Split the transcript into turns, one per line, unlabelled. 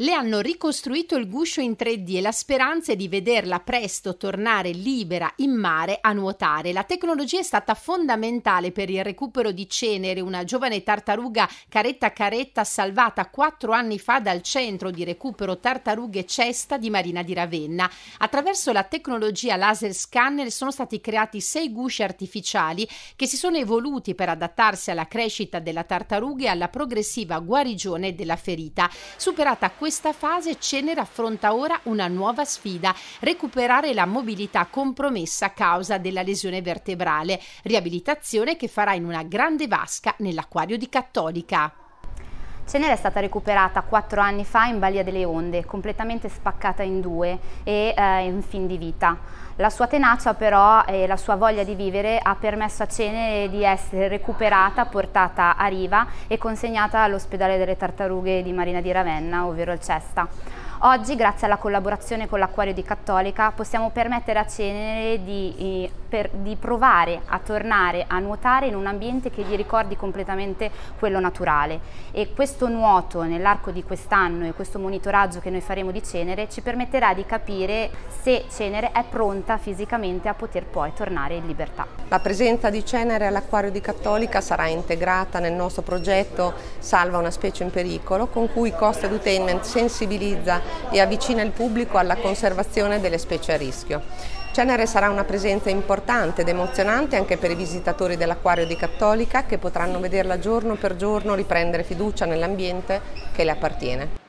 Le hanno ricostruito il guscio in 3D e la speranza è di vederla presto tornare libera in mare a nuotare. La tecnologia è stata fondamentale per il recupero di Cenere, una giovane tartaruga caretta caretta salvata quattro anni fa dal centro di recupero tartarughe cesta di Marina di Ravenna. Attraverso la tecnologia laser scanner sono stati creati sei gusci artificiali che si sono evoluti per adattarsi alla crescita della tartaruga e alla progressiva guarigione della ferita. Superata questa questa fase Cener affronta ora una nuova sfida, recuperare la mobilità compromessa a causa della lesione vertebrale, riabilitazione che farà in una grande
vasca nell'acquario di Cattolica. Cenere è stata recuperata quattro anni fa in Balia delle Onde, completamente spaccata in due e eh, in fin di vita. La sua tenacia però e la sua voglia di vivere ha permesso a Cenere di essere recuperata, portata a riva e consegnata all'ospedale delle tartarughe di Marina di Ravenna, ovvero al Cesta. Oggi, grazie alla collaborazione con l'Acquario di Cattolica, possiamo permettere a Cenere di, eh, per, di provare a tornare a nuotare in un ambiente che gli ricordi completamente quello naturale. E questo nuoto nell'arco di quest'anno e questo monitoraggio che noi faremo di Cenere ci permetterà di capire se Cenere è pronta fisicamente a poter poi tornare in libertà.
La presenza di Cenere all'Acquario di Cattolica sarà integrata nel nostro progetto Salva una specie in pericolo, con cui Costa Edutainment sensibilizza e avvicina il pubblico alla conservazione delle specie a rischio. Cenere sarà una presenza importante ed emozionante anche per i visitatori dell'acquario di Cattolica che potranno vederla giorno per giorno riprendere fiducia nell'ambiente che le appartiene.